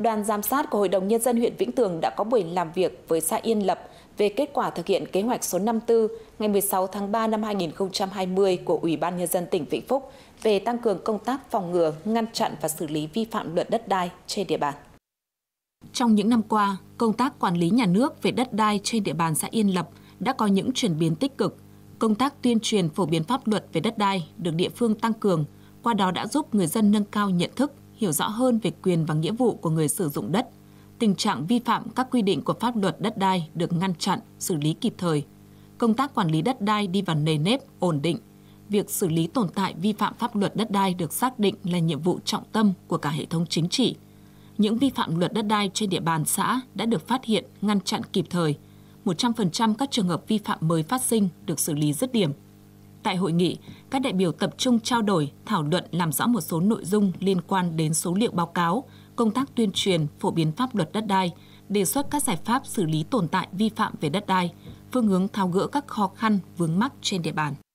đoàn giám sát của Hội đồng Nhân dân huyện Vĩnh Tường đã có buổi làm việc với xã Yên Lập về kết quả thực hiện kế hoạch số 54 ngày 16 tháng 3 năm 2020 của Ủy ban Nhân dân tỉnh Vĩnh Phúc về tăng cường công tác phòng ngừa, ngăn chặn và xử lý vi phạm luật đất đai trên địa bàn. Trong những năm qua, công tác quản lý nhà nước về đất đai trên địa bàn xã Yên Lập đã có những chuyển biến tích cực. Công tác tuyên truyền phổ biến pháp luật về đất đai được địa phương tăng cường, qua đó đã giúp người dân nâng cao nhận thức hiểu rõ hơn về quyền và nghĩa vụ của người sử dụng đất. Tình trạng vi phạm các quy định của pháp luật đất đai được ngăn chặn, xử lý kịp thời. Công tác quản lý đất đai đi vào nề nếp, ổn định. Việc xử lý tồn tại vi phạm pháp luật đất đai được xác định là nhiệm vụ trọng tâm của cả hệ thống chính trị. Những vi phạm luật đất đai trên địa bàn xã đã được phát hiện, ngăn chặn kịp thời. 100% các trường hợp vi phạm mới phát sinh được xử lý dứt điểm. Tại hội nghị, các đại biểu tập trung trao đổi, thảo luận làm rõ một số nội dung liên quan đến số liệu báo cáo, công tác tuyên truyền, phổ biến pháp luật đất đai, đề xuất các giải pháp xử lý tồn tại vi phạm về đất đai, phương hướng tháo gỡ các khó khăn vướng mắc trên địa bàn.